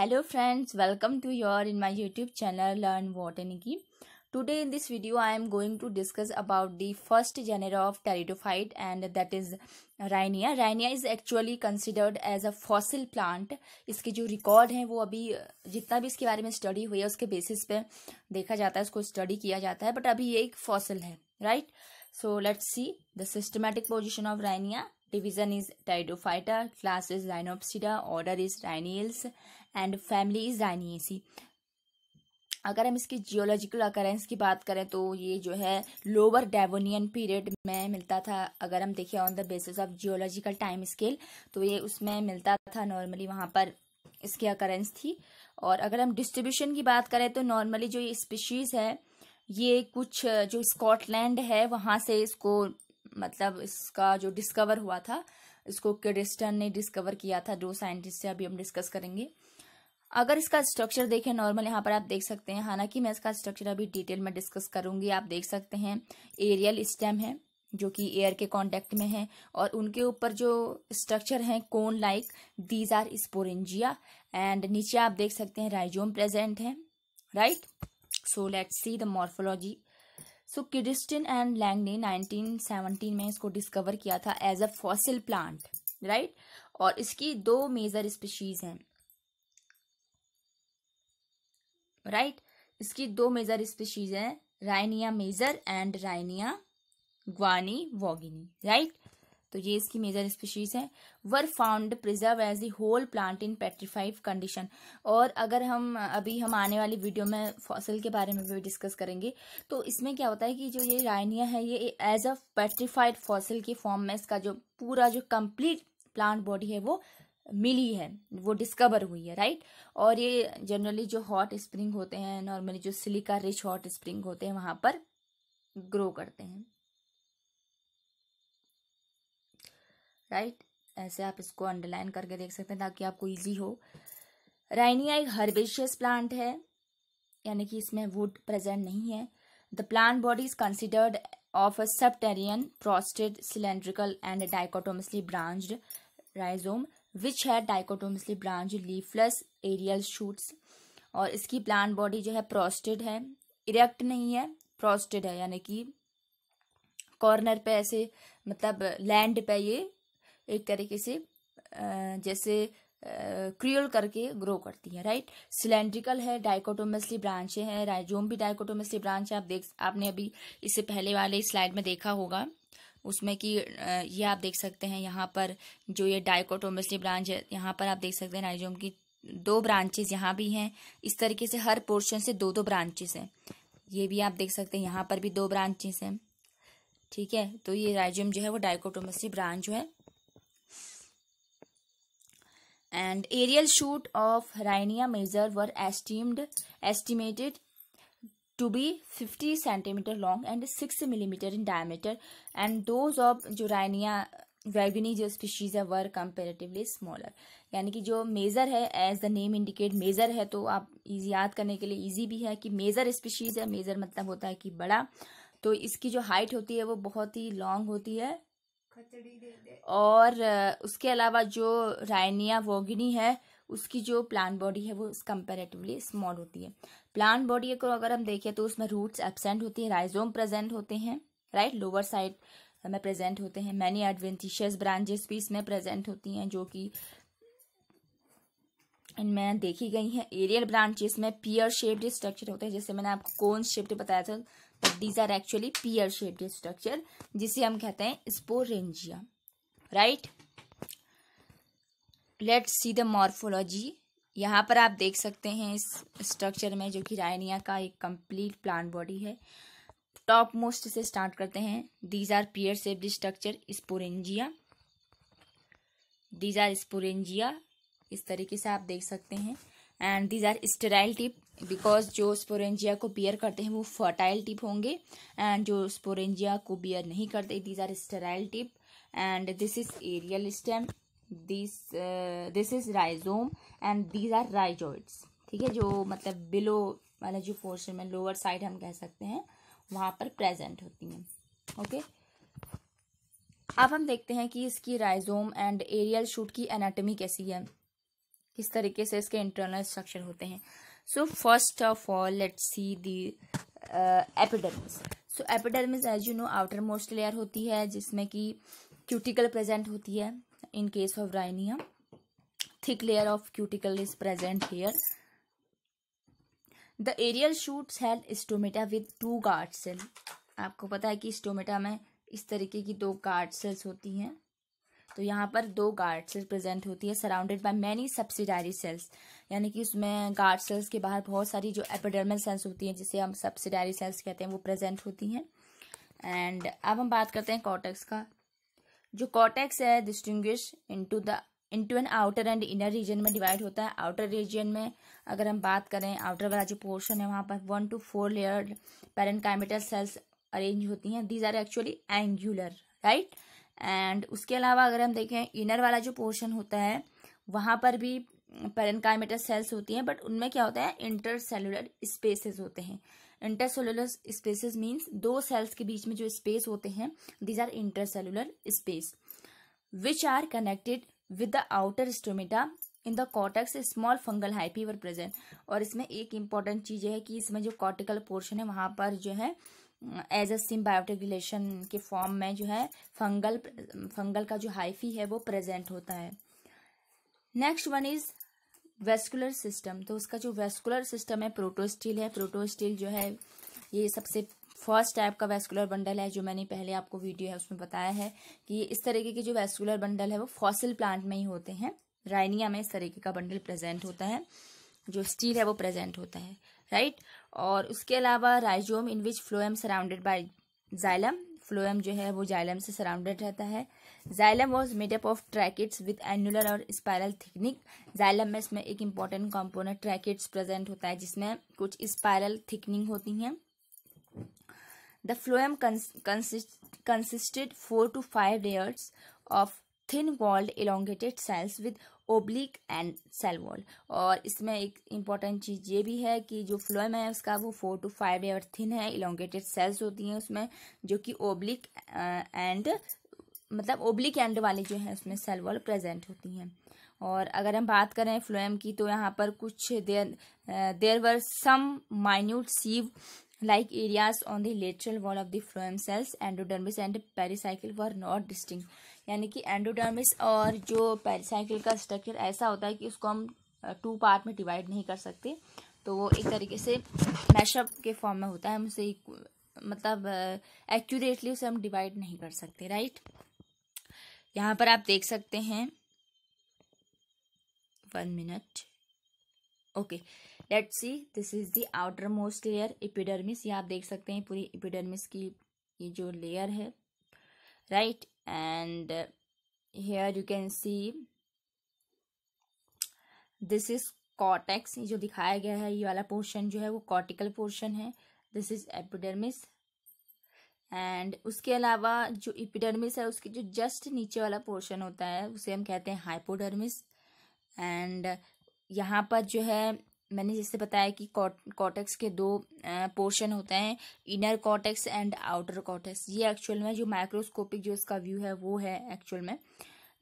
Hello welcome to your in your YouTube channel learn what N की today in this video I am going to discuss about the first genera of pteridophyte and that is Rhynia Rhynia is actually considered as a fossil plant इसके जो record हैं वो अभी जितना भी इसके बारे में स्टडी हुई है उसके बेसिस पे देखा जाता है उसको स्टडी किया जाता है बट अभी ये एक फॉसिल है right so let's see the systematic position of Rhynia division is Pteridophyta class is Rhyniopsida order is Rhyniales and family is Rhyniaceae अगर हम इसकी जियोलॉजिकल अकरेंस की बात करें तो ये जो है लोअर डेवोनियन पीरियड में मिलता था अगर हम देखें on the basis of geological time scale तो ये उसमें मिलता था नॉर्मली वहाँ पर इसकी अकरेंस थी और अगर हम डिस्ट्रीब्यूशन की बात करें तो नॉर्मली जो ये स्पीशीज़ है ये कुछ जो स्कॉटलैंड है वहाँ से इसको मतलब इसका जो डिस्कवर हुआ था इसको किडिस्टन ने डिस्कवर किया था दो साइंटिस्ट से अभी हम डिस्कस करेंगे अगर इसका स्ट्रक्चर देखें नॉर्मल यहाँ पर आप देख सकते हैं हालांकि मैं इसका स्ट्रक्चर अभी डिटेल में डिस्कस करूंगी आप देख सकते हैं एरियल स्टेम है जो कि एयर के कांटेक्ट में है और उनके ऊपर जो स्ट्रक्चर हैं cone like these are sporangia and नीचे आप देख सकते हैं राइजोम प्रेजेंट है right so let's see the morphology so Kidston and Lang ने नाइनटीन में इसको डिस्कवर किया था as a fossil plant right और इसकी दो मेजर स्पीशीज हैं राइट इसकी दो मेजर स्पीशीज हैं Rhynia major and Rhynia gwynnevaughanii right तो ये इसकी मेजर स्पीशीज हैं were found preserve as the whole plant in petrified condition और अगर हम अभी हम आने वाली वीडियो में फॉसल के बारे में भी डिस्कस करेंगे तो इसमें क्या होता है कि जो ये राइनिया है ये एज अ पेट्रीफाइड फॉसिल के फॉर्म में इसका जो पूरा जो कंप्लीट प्लांट बॉडी है वो मिली है वो डिस्कवर हुई है राइट और ये जनरली जो हॉट स्प्रिंग होते हैं नॉर्मली जो सिलिका रिच हॉट स्प्रिंग होते हैं वहाँ पर ग्रो करते हैं राइट ऐसे आप इसको अंडरलाइन करके देख सकते हैं ताकि आपको इजी हो राइनिया एक हर्बेशियस प्लांट है यानी कि इसमें वुड प्रेजेंट नहीं है the plant body is considered of a terrain prostrate cylindrical and dichotomously branched rhizome which है dichotomously branch leafless aerial shoots और इसकी प्लांट बॉडी जो है प्रोस्टेड है इरेक्ट नहीं है प्रोस्टेड है यानी कि कॉर्नर पे ऐसे मतलब लैंड पे ये एक तरीके से जैसे क्रियल करके ग्रो करती है राइट सिलेंड्रिकल है डाइकोटोमसली ब्रांचे हैं राइजोम भी डाइकोटोमसली ब्रांच है आप देख आपने अभी इससे पहले वाले स्लाइड में देखा होगा उसमें कि ये आप देख सकते हैं यहाँ पर जो ये डाइकोटोमसली ब्रांच है यहाँ पर आप देख सकते हैं नाइजोम की दो ब्रांचेज यहाँ भी हैं इस तरीके से हर पोर्शन से दो दो ब्रांचेस हैं ये भी आप देख सकते हैं यहाँ पर भी दो ब्रांचेस हैं ठीक है तो ये राइजोम जो है वो डाइकोटोमसली ब्रांच है and aerial shoot of Rhynia major were esteemed estimated to be 50 centimeter long and 6 millimeter in diameter and those of Jurania vaughanii जो स्पीशीज़ है वर कंपेरेटिवली स्मॉलर यानी कि जो मेज़र है as the name indicate major है तो आप easy याद करने के लिए इजी भी है कि मेज़र स्पीशीज़ है मेज़र मतलब होता है कि बड़ा तो इसकी जो हाइट होती है वो बहुत ही लॉन्ग होती है और उसके अलावा जो रायनिया वोगिनी है उसकी जो प्लान बॉडी है वो कंपेरेटिवली स्मॉल होती है प्लांट बॉडी को अगर हम देखें तो उसमें रूट्स एबसेंट होती हैं राइजोम प्रेजेंट होते हैं राइट लोअर साइड में प्रेजेंट होते हैं मैनी एडवेंटिशियस ब्रांचेस भी इसमें प्रेजेंट होती हैं जो कि इनमें देखी गई हैं एरियल ब्रांचेस में पियर शेप्ड स्ट्रक्चर होते हैं जैसे मैंने आपको कौन शेप्ड बताया था but these are actually pear shaped structure जिसे हम कहते हैं sporangia right let's see the morphology यहाँ पर आप देख सकते हैं इस स्ट्रक्चर में जो कि रायनिया का एक कंप्लीट प्लांट बॉडी है टॉप मोस्ट से स्टार्ट करते हैं these are pear shaped structure sporangia these are sporangia इस तरीके से आप देख सकते हैं and these are sterile tip because जो स्पोरेंजिया को बियर करते हैं वो फर्टाइल टिप होंगे एंड जो स्पोरेंजिया को बियर नहीं करते these are sterile tip and this is aerial stem this this is rhizome and these are rhizoids ठीक है जो मतलब बिलो वाला जो पोर्शन में लोअर साइड हम कह सकते हैं वहाँ पर प्रेजेंट होती हैं ओके okay? अब हम देखते हैं कि इसकी राइजोम एंड एरियल शूट की एनाटमी कैसी है किस तरीके से इसके इंटरनल स्ट्रक्चर होते हैं so first of all let's see the epidermis so epidermis as you know outer most layer होती है जिसमें कि क्यूटिकल प्रेजेंट होती है in case of rhinium thick layer of cuticle is present here the aerial shoots had stomata with two guard cell आपको पता है कि स्टोमेटा में इस तरीके की दो गार्ड सेल्स होती हैं तो यहाँ पर दो गार्ड सेल्स प्रेजेंट होती है surrounded by many subsidiary cells यानी कि उसमें गार्ड सेल्स के बाहर बहुत सारी जो एपिडर्मल सेल्स होती हैं जिसे हम सब्सिडारी सेल्स कहते हैं वो प्रेजेंट होती हैं एंड अब हम बात करते हैं कॉटेक्स का जो कॉटेक्स है distinguish into the into an outer and inner region में डिवाइड होता है आउटर रीजन में अगर हम बात करें आउटर वाला जो पोर्शन है वहाँ पर one two four layer parent cells arrange होती हैं these are actually angular right and उसके अलावा अगर हम देखें इनर वाला जो पोर्शन होता है वहाँ पर भी पेरेंट सेल्स होती हैं बट उनमें क्या होता है इंटर सेलुलर स्पेसेस होते हैं इंटरसेलुलर स्पेसेस मीन्स दो सेल्स के बीच में जो स्पेस होते हैं these are intercellular space which are connected with the outer stomata in the cortex small fungal hyphae were present और इसमें एक इंपॉर्टेंट चीज़ है कि इसमें जो कॉटिकल पोर्शन है वहाँ पर जो है एज अ सिम्बायोटिक रिलेशन के फॉर्म में जो है फंगल फंगल का जो हाइफी है वो प्रेजेंट होता है next one is vascular system तो उसका जो वेस्कुलर सिस्टम है प्रोटोस्टील है प्रोटोस्टील जो है ये सबसे फर्स्ट टाइप का वेस्कुलर बंडल है जो मैंने पहले आपको वीडियो है उसमें बताया है कि इस तरीके के जो वेस्कुलर बंडल है वो फॉसिल प्लांट में ही होते हैं राइनिया में इस तरीके का बंडल प्रेजेंट होता है जो स्टील है वो प्रेजेंट होता है राइट और उसके अलावा rhizome in which phloem surrounded by xylem phloem जो है वो जाइलम से सराउंडेड रहता है xylem was made up of tracheids with annular और स्पायरल थिकनिक जाइलम में इसमें एक इम्पॉर्टेंट कंपोनेंट ट्रैकेट्स प्रेजेंट होता है जिसमें कुछ स्पायरल थिकनिंग होती हैं the phloem consisted four to five layers of thin walled elongated cells with oblique end cell wall और इसमें एक इम्पॉर्टेंट चीज़ ये भी है कि जो फ्लोएम है उसका वो four to five layer thin है इलोंगेटेड सेल्स होती हैं उसमें जो कि ओब्लिक एंड uh, मतलब ओब्लिक एंड वाली जो है उसमें सेल वॉल प्रेजेंट होती हैं और अगर हम बात करें फ्लोएम की तो यहाँ पर कुछ there there were some minute sieve like areas on the lateral wall of the phloem cells endodermis and pericycle were not distinct यानी कि एंडोडर्मिस और जो पेरिसाइकिल का स्ट्रक्चर ऐसा होता है कि उसको हम टू पार्ट में डिवाइड नहीं कर सकते तो वो एक तरीके से मैशअप के फॉर्म में होता है हम उसे मतलब एक्यूरेटली उसे हम डिवाइड नहीं कर सकते राइट यहाँ पर आप देख सकते हैं one minute okay let see this is the outer most layer epidermis ये आप देख सकते हैं पूरी इपिडर्मिस की ये जो लेयर है right and here you can see this is cortex जो दिखाया गया है ये वाला पोर्शन जो है वो कॉर्टिकल पोर्शन है दिस इज एपिडर्मिस एंड उसके अलावा जो इपिडर्मिस है उसके जो जस्ट नीचे वाला पोर्शन होता है उसे हम कहते हैं हाइपोडर्मिस एंड यहाँ पर जो है मैंने जैसे बताया कि कॉटेक्स के दो पोर्शन होते हैं inner cortex and outer cortex ये एक्चुअल में जो माइक्रोस्कोपिक जो इसका व्यू है वो है एक्चुअल में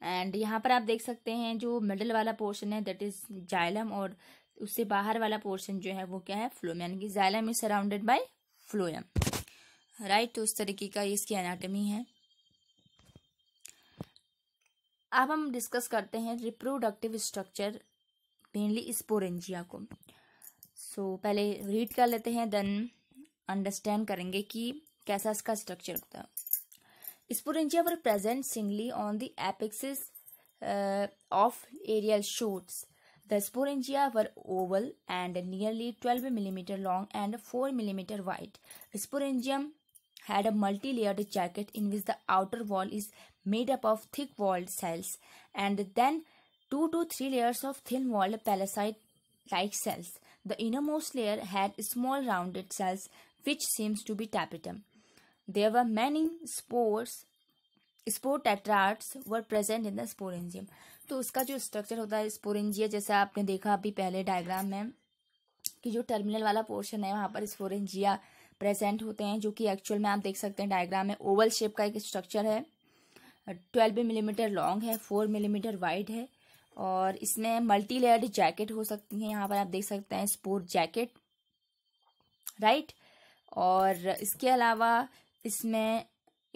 एंड यहाँ पर आप देख सकते हैं जो मिडल वाला पोर्शन है दैट इज जाइलम और उससे बाहर वाला पोर्शन जो है वो क्या है फ्लोम यानी कि xylem is surrounded by phloem right तो उस तरीके का इसकी एनाटमी है अब हम डिस्कस करते हैं रिप्रोडक्टिव स्ट्रक्चर मेनली स्पोरेंजिया को सो so, पहले रीड कर लेते हैं देन अंडरस्टैंड करेंगे कि कैसा इसका स्ट्रक्चर होता है sporangia were present singly on the apices of aerial shoots the sporangia were oval and nearly twelve millimetre long and four millimetre wide sporangium had a multi-layered jacket in which the outer wall is made up of thick-walled cells and then two to three layers of thin-walled palisade-like cells. The innermost layer had small rounded cells which seems to be tapetum. There were many spores spore tetrads were present in the sporangium तो उसका जो structure होता है sporangia जैसा आपने देखा अभी पहले डायग्राम में कि जो टर्मिनल वाला पोर्शन है वहाँ पर स्पोरेंजिया प्रेजेंट होते हैं जो कि एक्चुअल में आप देख सकते हैं डायग्राम में ओवल शेप का एक स्ट्रक्चर है ट्वेल्व मिलीमीटर लॉन्ग है फोर मिलीमीटर वाइड है और इसमें मल्टी लेयर्ड जैकेट हो सकती है यहाँ पर आप देख सकते हैं स्पोर्ट जैकेट राइट और इसके अलावा इसमें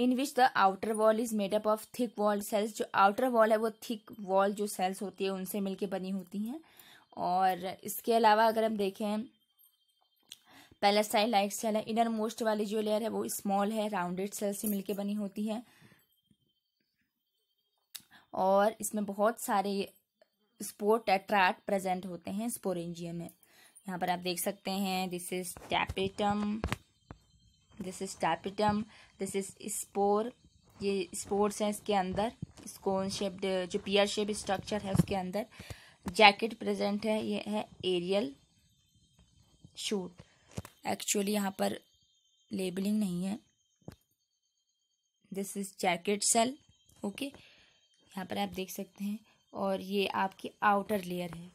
in which the outer wall is made up of thick wall cells जो आउटर वॉल है वो थिक वॉल जो सेल्स होती है उनसे मिलके बनी होती हैं और इसके अलावा अगर हम देखें स्टाइल लाइट सेल है इनर मोस्ट वाली जो लेयर है वो स्मॉल है राउंडेड सेल से मिलके बनी होती है और इसमें बहुत सारे स्पोर्ट अट्रैक्ट प्रेजेंट होते हैं स्पोरेंजियम में यहाँ पर आप देख सकते हैं this is tapetum this is tapetum this is spore ये स्पोर्ट्स हैं इसके अंदर स्कोन शेप्ड जो पियर शेप स्ट्रक्चर है उसके अंदर जैकेट प्रेजेंट है ये है एरियल शूट एक्चुअली यहाँ पर लेबलिंग नहीं है this is jacket cell okay यहाँ पर आप देख सकते हैं और ये आपकी आउटर लेयर है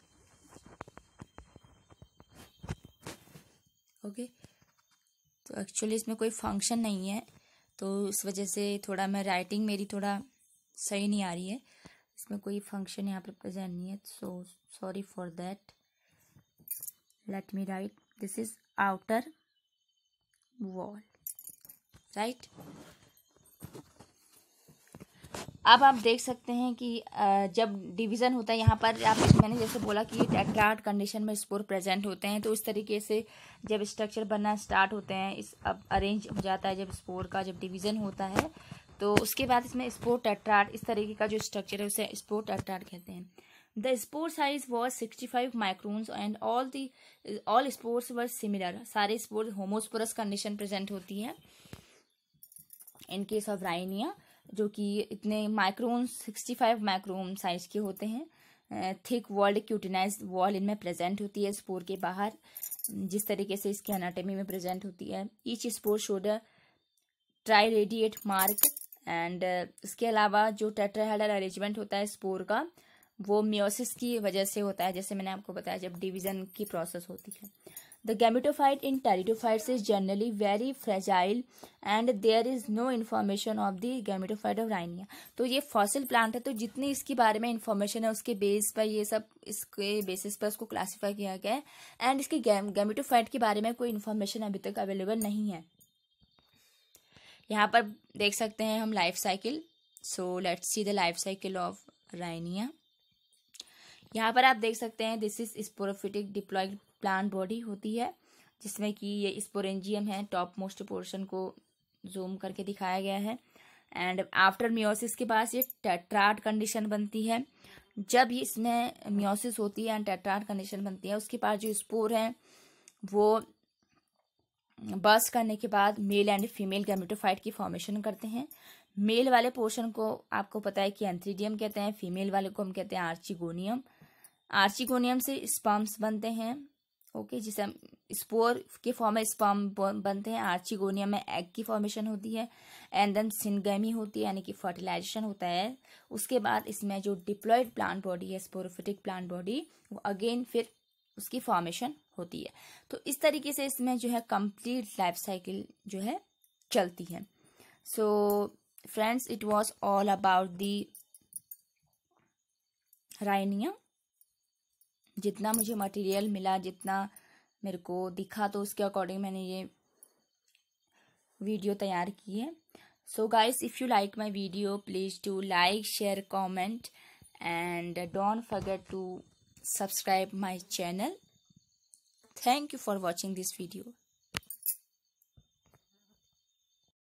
ओके okay? तो एक्चुअली इसमें कोई फंक्शन नहीं है तो इस वजह से थोड़ा मैं राइटिंग मेरी थोड़ा सही नहीं आ रही है इसमें कोई फंक्शन यहाँ पर प्रेजेंट नहीं है so sorry for that let me write this is outer wall right अब आप देख सकते हैं कि जब डिवीज़न होता है यहाँ पर आप मैंने जैसे बोला कि टेट्राड कंडीशन में स्पोर प्रेजेंट होते हैं तो इस तरीके से जब स्ट्रक्चर बनना स्टार्ट होते हैं इस अब अरेंज हो जाता है जब स्पोर का जब डिवीज़न होता है तो उसके बाद इसमें स्पोर टेट्राट इस तरीके का जो स्ट्रक्चर है उसे स्पोर टेट्राड कहते हैं The spore size was 65 microns and all the all spores were similar. सारे spores homosporous condition present होती है in case of राइनिया जो कि इतने माइक्रोन्स 65 माइक्रोन साइज के होते हैं थिक वर्ल्ड क्यूटिनाइज वॉल इनमें प्रेजेंट होती है स्पोर के बाहर जिस तरीके से इसकी एनाटॉमी में प्रेजेंट होती है each spore showed triradiate mark and इसके अलावा जो टेट्राहेडल अरेंजमेंट होता है स्पोर का वो म्योसिस की वजह से होता है जैसे मैंने आपको बताया जब डिवीजन की प्रोसेस होती है the gametophyte in pteridophytes is generally very fragile and there is no information of the gametophyte of Rhynia तो ये फॉसिल प्लांट है तो जितनी इसके बारे में इन्फॉर्मेशन है उसके बेस पर ये सब इसके बेसिस पर उसको क्लासीफाई किया गया है एंड इसके गैमिटोफाइट के बारे में कोई इन्फॉर्मेशन अभी तक अवेलेबल नहीं है यहाँ पर देख सकते हैं हम life cycle so let's see the life cycle of Rhynia यहाँ पर आप देख सकते हैं this is sporophytic diploid plant body होती है जिसमें कि ये स्पोरेंजियम है टॉप मोस्ट पोर्शन को जूम करके दिखाया गया है एंड आफ्टर म्योसिस के पास ये टेट्राड कंडीशन बनती है जब ही इसमें म्योसिस होती है एंड टेट्राट कंडीशन बनती है उसके पास जो स्पोर हैं वो बर्स्ट करने के बाद मेल एंड फीमेल गैमेटोफाइट की फॉर्मेशन करते हैं मेल वाले पोर्शन को आपको पता है कि एंथ्रीडियम कहते हैं फीमेल वाले को हम कहते हैं आर्चिगोनियम आर्चिकोनियम से स्पाम्स बनते हैं ओके जिसे हम स्पोर के फॉर्म में स्पाम बनते हैं आर्चिगोनियम में एग की फॉर्मेशन होती है एंड देन सिनगमी होती है यानी कि फर्टिलाइजेशन होता है उसके बाद इसमें जो डिप्लॉयड प्लांट बॉडी है स्पोरोफिटिक प्लांट बॉडी वो अगेन फिर उसकी फॉर्मेशन होती है तो इस तरीके से इसमें जो है कंप्लीट लाइफ साइकिल जो है चलती है so friends it was all about the Rhynia जितना मुझे मटेरियल मिला जितना मेरे को दिखा तो उसके अकॉर्डिंग मैंने ये वीडियो तैयार की है so guys if you like my video please to like share comment and don't forget to subscribe my channel thank you for watching this video